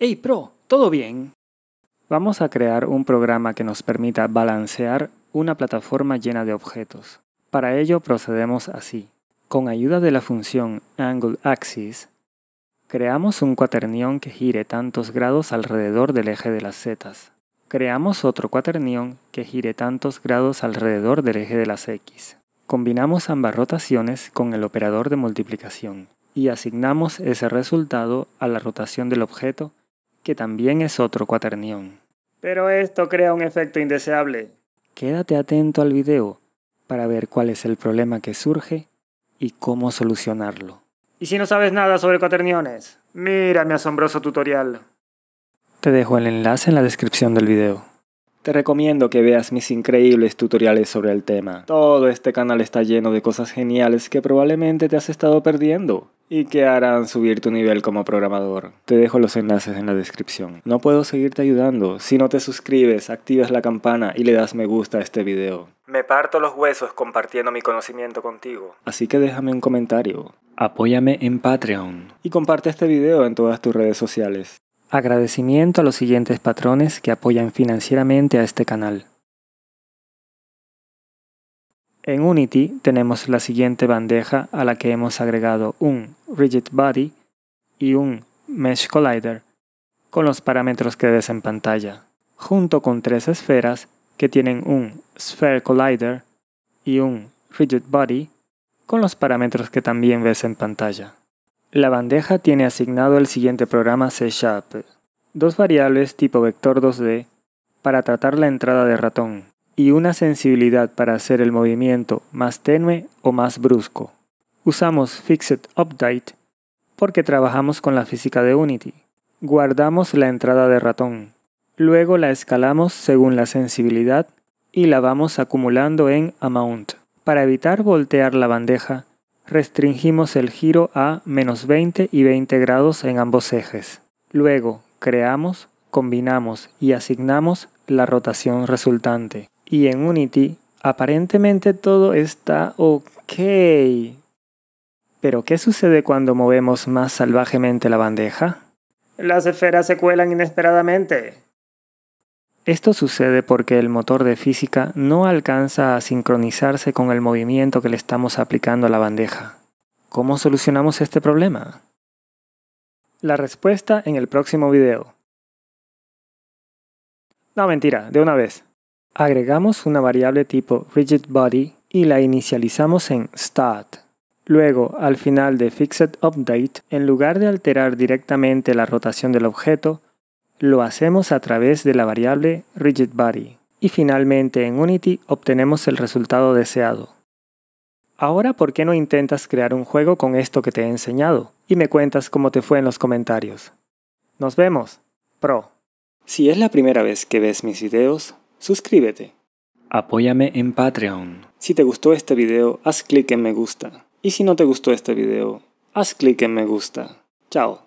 Hey Pro, ¿todo bien? Vamos a crear un programa que nos permita balancear una plataforma llena de objetos. Para ello procedemos así. Con ayuda de la función angleAxis, creamos un cuaternión que gire tantos grados alrededor del eje de las zetas. Creamos otro cuaternión que gire tantos grados alrededor del eje de las x. Combinamos ambas rotaciones con el operador de multiplicación y asignamos ese resultado a la rotación del objeto que también es otro cuaternión. Pero esto crea un efecto indeseable. Quédate atento al video para ver cuál es el problema que surge y cómo solucionarlo. Y si no sabes nada sobre cuaterniones, mira mi asombroso tutorial. Te dejo el enlace en la descripción del video. Te recomiendo que veas mis increíbles tutoriales sobre el tema. Todo este canal está lleno de cosas geniales que probablemente te has estado perdiendo y que harán subir tu nivel como programador. Te dejo los enlaces en la descripción. No puedo seguirte ayudando si no te suscribes, activas la campana y le das me gusta a este video. Me parto los huesos compartiendo mi conocimiento contigo. Así que déjame un comentario, apóyame en Patreon y comparte este video en todas tus redes sociales. Agradecimiento a los siguientes patrones que apoyan financieramente a este canal. En Unity tenemos la siguiente bandeja a la que hemos agregado un RigidBody y un Mesh con los parámetros que ves en pantalla, junto con tres esferas que tienen un Sphere y un RigidBody con los parámetros que también ves en pantalla. La bandeja tiene asignado el siguiente programa C Sharp, dos variables tipo vector 2D para tratar la entrada de ratón y una sensibilidad para hacer el movimiento más tenue o más brusco. Usamos FixedUpdate Update porque trabajamos con la física de Unity. Guardamos la entrada de ratón, luego la escalamos según la sensibilidad y la vamos acumulando en Amount para evitar voltear la bandeja restringimos el giro a menos 20 y 20 grados en ambos ejes. Luego, creamos, combinamos y asignamos la rotación resultante. Y en Unity, aparentemente todo está ok. Pero, ¿qué sucede cuando movemos más salvajemente la bandeja? Las esferas se cuelan inesperadamente. Esto sucede porque el motor de física no alcanza a sincronizarse con el movimiento que le estamos aplicando a la bandeja. ¿Cómo solucionamos este problema? La respuesta en el próximo video. No, mentira, de una vez. Agregamos una variable tipo rigidBody y la inicializamos en start. Luego, al final de fixedUpdate, en lugar de alterar directamente la rotación del objeto, lo hacemos a través de la variable rigidBody y finalmente en Unity obtenemos el resultado deseado. Ahora, ¿por qué no intentas crear un juego con esto que te he enseñado? Y me cuentas cómo te fue en los comentarios. Nos vemos, Pro. Si es la primera vez que ves mis videos, suscríbete. Apóyame en Patreon. Si te gustó este video, haz clic en me gusta. Y si no te gustó este video, haz clic en me gusta. Chao.